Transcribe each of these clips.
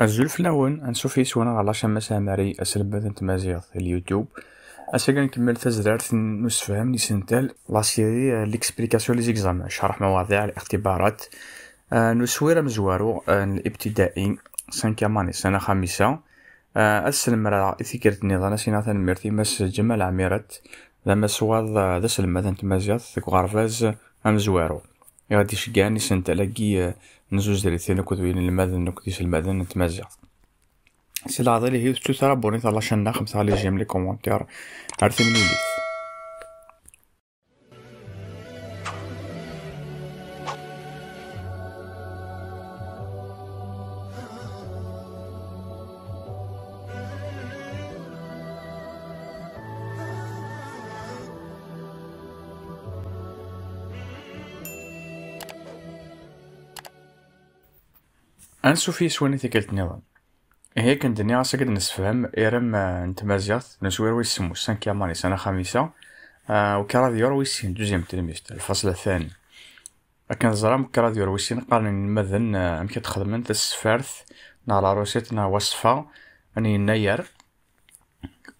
أزول فلاون أنسوفي سوانا على شما اسلم أسلبة تمازيغ في اليوتيوب أسلقا نكمل تزرار نسفهم نسنتال لا سيري آه، ليكسبليكاسيون لي زيكزام شرح مواضيع الاختبارات أه نسويرا مزوارو أه الابتدائي سانكيا ماني سنة خامسة أه السلم على إثيكرة النظام سيناثان ميرتي مس جمال عميرت لما سواد اسلم آه، سلمة تمازيغ غارفاز أمزوارو أه غادي يشجعني على كي نزوج دريتين ثين كنت وين المدن نكديش المدن نتمزع سي العضلي هي تشوف راه بونيت على شنا خمسة على جيم لي كومونتير عرفي من وليت انسوفي سواني تيكالت نظام هي كندني غاس قد نسفهم إيرم آه، نتمازيات نسوير ويسمو سمو سانكيام ماني سنة خامسة آه وكراديور ويسين دوزيام تلميذت الفصل الثاني أكن زرام كراديور ويسين قارن مذن آه، أمك تخدمن تسفارث نا لا روسيت نا وصفة أني نير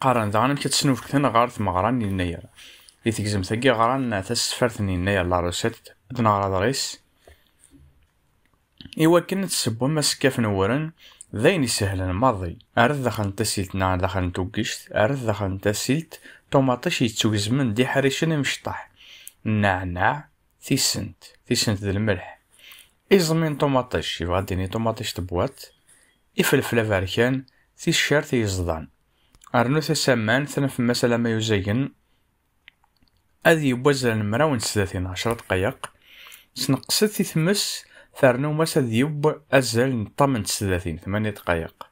قارن ذا أمك تسنوف كتن غارت مغراني نير إذا كزم ثقي غران تسفارث آه، ني لا روسيت دنا غرا دريس إوا كنا تسبو ما سكاف نورن ذين سهل الماضي أرد دخل تسيلت نا دخل توقشت أرد دخل تسيلت طوماطيش يتسوز من دي حريشن مشطح نعنع ثيسنت ثيسنت ذي الملح إزمين طوماطيش يبغى ديني طوماطيش تبوات إفلفلة فاركان ثي الشار ثي الزدان أرنو ثي سمان ثنف مسألة ما يزين أذي بوزل المراون سداثين عشرة دقايق سنقصد ثي ثمس ثارنو مس ديوب أزل نطمن تسداتين ثمانية دقايق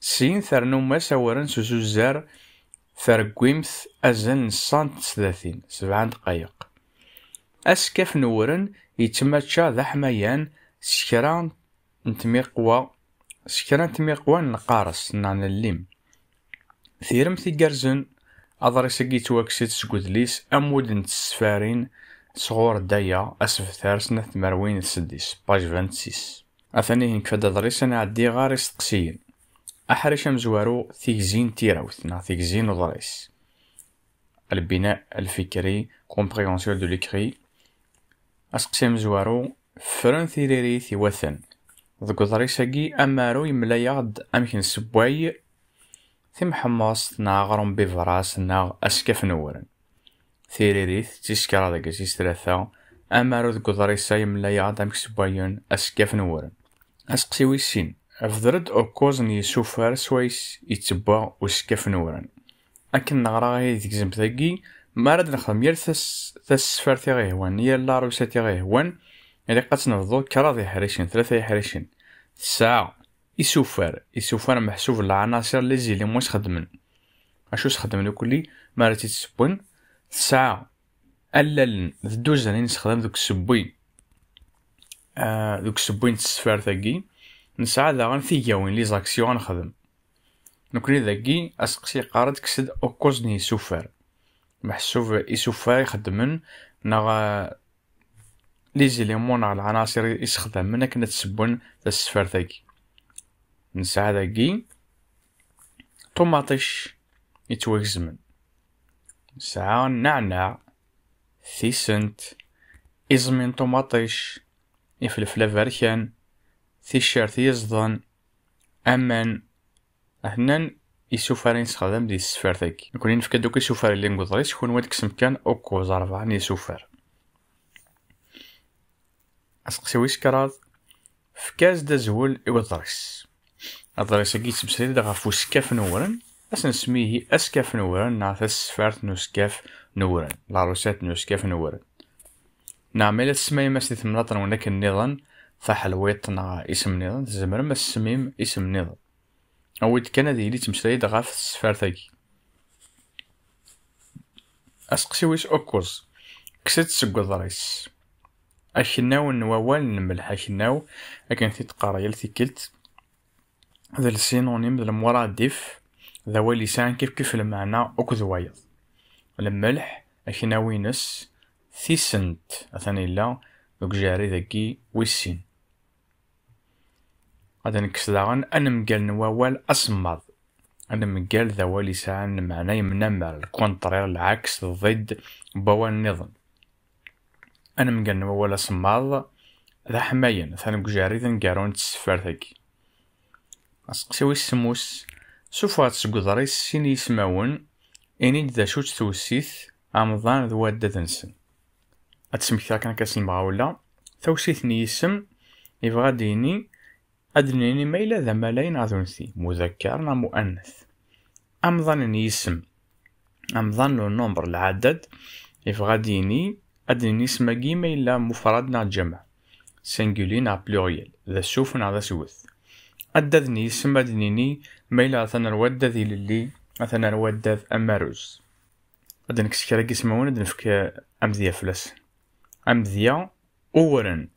سين ثارنو مس ورن سوسو زار ثارقويمث أزل نصان تسداتين سبعة دقايق أسكاف نورن يتما يتمتشا ذحميان سكران نتميقوا سكران تميقوا نقارس نعن الليم ثيرم ثيقرزن أضرسكي توكسيت سكودليس أمود نتسفارين صغور الدايا أسف ثارسنا ثماروين السديس باج فانتسيس أثني هنك فدا دريس أنا عدي غاري سقسيين أحرش مزوارو ثيكزين تيراوثنا ثيكزين ودريس البناء الفكري كومبريونسيور دو ليكري أسقسي مزوارو فرن ثيريري ثيوثن ذكو دريس أجي أمارو يملا يغد أمكن سبوي ثم حماس ناغرم بفراس ناغ أسكف نورن tiririt, tis kraḍ tis tlata, amaru deg uḍris-a yemlaya-aɣ-d amek ssewwayen asekkaf n wuren. Aseqsi wis sin, bder-d ukuẓ n yisufar swayes yettewwa usekkaf n wuren. Akken neɣra aya deg tgezimt-agi, mi ara d-nexdem yal tasfart i ɣ-ihwan, yal larusat i ɣ-ihwan, ilaq ad tt-nebḍu kraḍ yeḥricen, tlata yeḥricen. Tesɛa, isufar, isufar meḥsub l-عناصر li zilin wass xedmen. Acu sxedmen ukli mi ara tt-id-ssewwen? تسعة اللالن دوز راني نستخدم دوك السبوي آه دوك السبوي نتاع السفار تاكي نسعى داغا نثياوين لي زاكسيو غنخدم نكوني ذاكي اسقسي قارد كسد اوكوزني سوفار محسوب يسوفار يخدمن نغا لي زيليمون على العناصر يستخدمن كنا تسبون تا السفار تاكي نسعى ذاكي طوماطيش يتوكزمن سعان نعناع ثيسنت إزمن طماطش إفلفل أفركان تيشيرت يزدن أمان هنان يسوفر سخدم دي ذاك نكون نفكا دوك يسوفر اللي نقدر شكون واد كسم اوكو زرفع ني سوفر اسقسي ويش كراد فكاز دازول زول ايوا ضريس ضريس كي تمسيل دا غافو نورن اسن سميه اسكف نورن ناث اسفرت نوسكف نورن لاروسات نوسكف نورن نعمل السمي مس ثمرطن ونك النظن فحلويتنا اسم نظن زمر مس سميم اسم نظن اويت كندي اللي تمشي غاف السفر تاعي اسقسي ويش اوكوز كسيت سقوض رايس اشناو نوال نملح اشناو لكن في تقاري لثي كلت هذا السينونيم ديال المرادف ديف ذوي لسان كيف كيف المعنى أكد ويض الملح أكنا وينس ثيسنت اثاني لا دوك جاري ذكي ويسين غادا نكس داغن أنمقال نواوال أسمض أنمقال ذوي لسان معنى يمنمر الكونترير العكس ضد بوال انا أنمقال نواوال أسمض ذا حماين ثاني ذن ذنقارون تسفر ذكي أسقسي ويسموس سفوات سقدري سين يسمون إنيد ذا شوت توسيث أمضان ذو أددنسن أتسمك ذاكنا كاسل معاولا توسيث نيسم يبغى ديني أدنيني ميلة ذا ملاين ادونسي مذكر نا مؤنث أمضان نيسم أمضان لو نومبر العدد يبغى ديني أدنيني اسم جيمة إلا مفرد نا جمع سنجولي نا بلوريال ذا شوف نا ذا سوث أدذني اسم أدنيني ميلا أثنى الودة ذي للي أثنى الودة أماروز أدن كسكرة قسمون أدن فك أمذية فلس أمذية أورن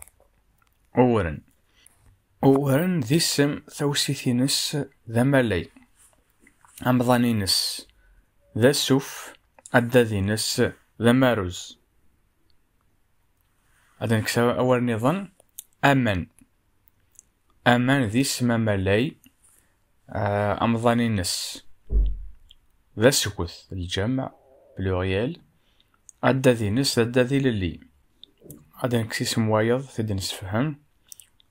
أورن أورن ذي سم ثوسي ثينس أمضانينس ذا سوف أدى ذينس ذا ماروز أدن كسوا نظن أمن أمن ذي سم مالي آه، أمضانينس ذا سكوث الجمع بلوريال عدادي نس عدادي للي غادا نكسيس موايض تدي فهم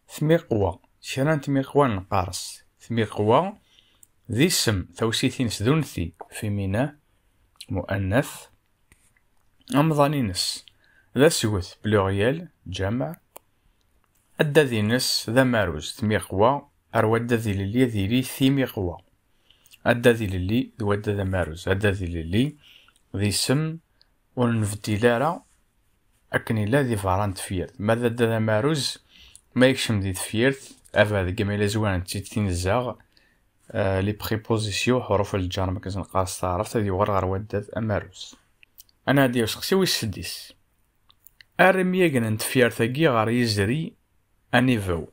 ثمي قوى شران ثمي قوى نقارس ثمي قوى ذي سم ثوسيثين سدونثي في ميناء مؤنث أمضانينس ذا سكوث بلوريال جمع نس ذا ماروز قوى ذي للي ذي لي ثيمي قوى أدى للي ذو أدى ماروز أدى للي ذي سم ونفدي لارا أكني أكن ذي فاران تفيرت ماذا أدى ماروز ما يكشم ذي تفيرت أفا ذي قميلة زوان تيتين الزاغ آه، لي بريبوزيسيو حروف الجار ما قاس تعرفت ذي ورغر ذا ماروز أنا هادي وسقسي ويسديس سديس أرمي يقنن تفيرت ثقي غار يزري أنيفو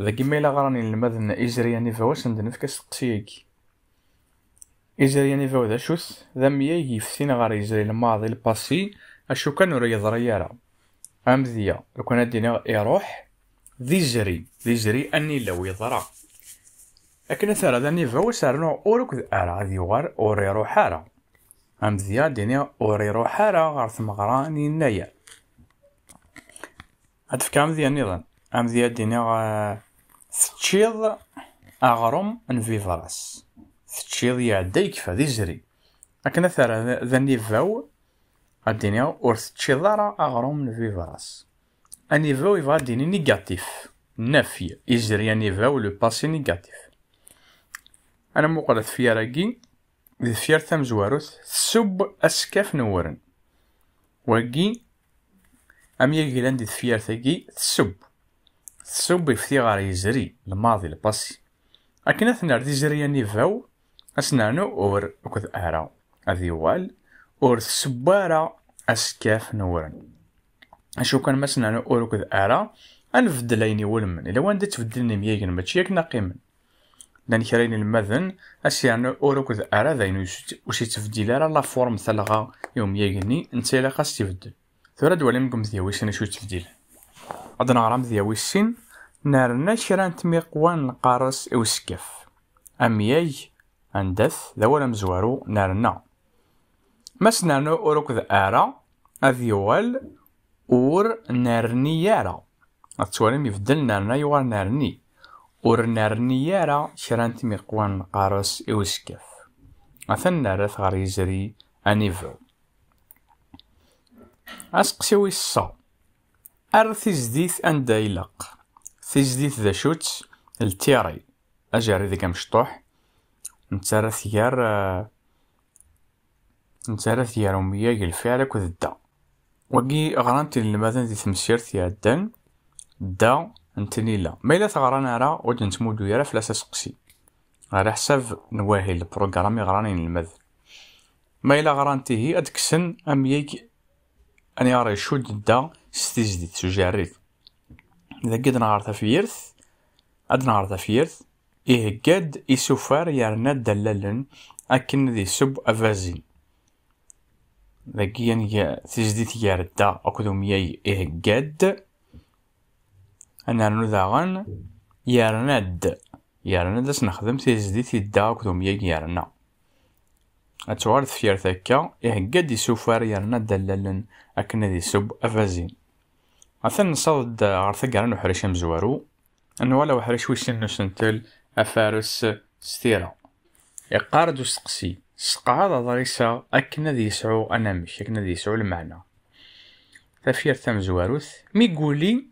ذا كيما الا غراني لمدن اجريا نيفا واش ندنفك سقسيك اجريا نيفا ذا شوس ذا ميا يفسين غار اجري الماضي الباسي اشو كان ورا يضرا يارا ام ذيا لو كان ادينا يروح ذي جري ذي جري اني لو يضرا اكن ثارا ذا نيفا واش ارنو اوروك ذا ارا ذي غار اوري يروح ارا ام ذيا دينا اوري يروح ارا غار ثمغراني نايا هاد فكام ذي نيضا ام ذي ادينا غار تشيض أغرم أن فيفراس تشيض يعدي يكفى دي زري أكنا ثارا ذا نيفاو أديني أور تشيض أرى أغرم أن فيفراس أنيفاو يفا ديني نيجاتيف نفي إزري أنيفاو لو باسي نيجاتيف أنا مقرد في راجي ذي فيار ثم زواروث سب أسكاف نورن وقي أم يجي لندي ثفيار ثقي سب تسوبي في ثغار يزري الماضي الباسي أكن أثنى أرضي زري نيفو أسنانو أور ارا أهرا وال أور سبارا أسكاف نورن أشو كان ما سنانو أور ارا انفدل أنفدليني ولمن إلا وان دي تفدلني ميجن ماتشي أكنا قيمن لان كرين المذن أسيان أور أكذ ارا ذاينو وشي تفدل أرى لا فورم ثلغة يوم يجني انتي لقا ستفدل ثورة دوالي مقم انا شو تفديل أدنى رمضي ويسين نار نشران تميقوان القارس أو السكف أمياي أندث دولة مزوارو نارنا مس نارنو أوروك ذا آرا أذيوال أور نارني يارا أتسوالي مفدل نارنا يوار نارني أور نارني يارا شران تميقوان القارس أو أثن نارث غريزري أنيفو أسقسيوي الصوت ار تيزديت اندا يلق تيزديت ذا شوت التيري اجاري ذيك مشطوح نتارا ثيار آه، نتارا ثيار ومية يلفعل كوذ دا وقي غران تيل المدن ذي ثمسير ثيار دن دا انتني لا ميلا إلا ثغران ارا ودن تمودو يرا فلاسا سقسي على حساب نواهي البروغرامي غراني المدن ما إلا غران ادكسن ام يك اني اري شود دا s tizdit s ujerrid dagi ad nɣer tafyirt ad nɣer tafyirt iheyya-d isufar yerna-d allalen akken ad iseww abazin dagi nga tizdit gar-dda akked umyag iheyya-d ad nernu daɣen yerna-d yerna-d ad s-nexdem tizdit i dda akked umyag yerna ad tuɣal tefyirt akka iheyya-d isufar yerna-d allalen akken ad iseww abazin عثن نصد غير ثقرن زوارو مزوارو ولا وحريش ويسن سنتل أفارس ستيرا إقارد وسقسي سقعد ضريسا أكنا ذي أنا أنامش أكنا ذي سعو المعنى تفير زواروث ميقولي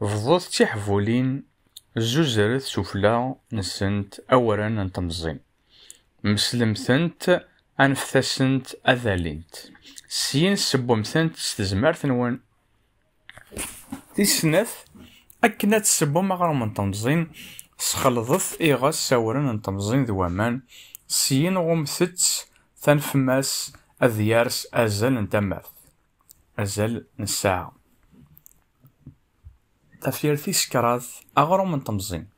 فضوث تحفولين زوزر سفلا نسنت أورا نتمزين ثنت أنفثسنت أذالينت سين سبومثنت ستزمرت نون تيسنث أكنا تسبو مغرم تنظيم سخلضث إيغا ساورن من طمزين دوامان سين غوم ثتس ثنفماس أذيارس أزل نتمث أزل نساعة تفير ثيس كراث أغرم تنظيم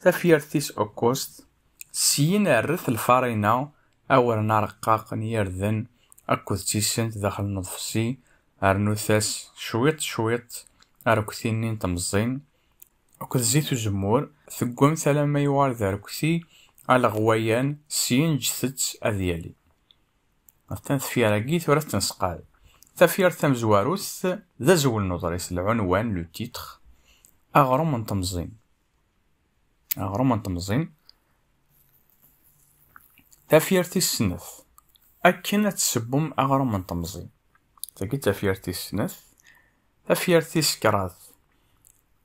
تفير ثيس أوكوست سين أرث الفارينا أورنا رقاق نيرذن أكوث تيسنت داخل نظفسي أرنوثاس شويط شويط أركثيني تمزين وكذ زيت الجمهور ثقوم ثلاما يوار ذا ركثي على غويان سين جثت أذيالي أثنان ثفيارا قيث ورث تنسقال ثفيار ثم زواروث ذا زول نظريس العنوان لو تيتخ أغرم من تمزين أغرم من تمزين ثفيار السنف أكنت سبم أغرم من تمزين تاكيت افيرتيس نث افيرتيس كراث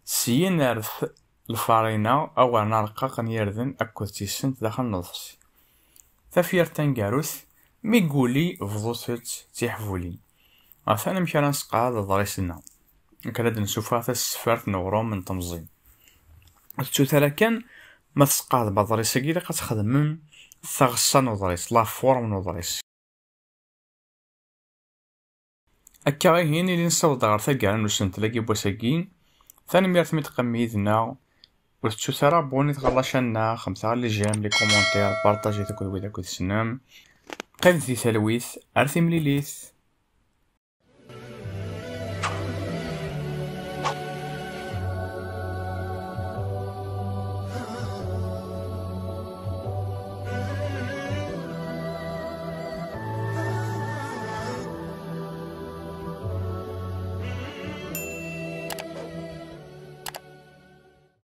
سين ارث الفارينا او انا رقاق نيرذن سنت داخل نظس تافيرتان كاروث ميقولي فضوسيت تيحفولي اثانا مشانا نسقاد ضريسنا كلاد نسوفات السفرت نورو من تمزين تسوثا لكن ما تسقاد بضريسكي لقد خدمم ثغصا نظريس لا فورم نظريس أكاهين اللي نصاب دار ثقال نوسن تلاقي بوسقين ثاني ميرث ثمت قميد نا وتشو ثرا بوني تغلاش نا خمسة لي جيم لي كومونتير بارطاجي تاكل ويدا كود سنام قيم ثلويث أرثي مليليث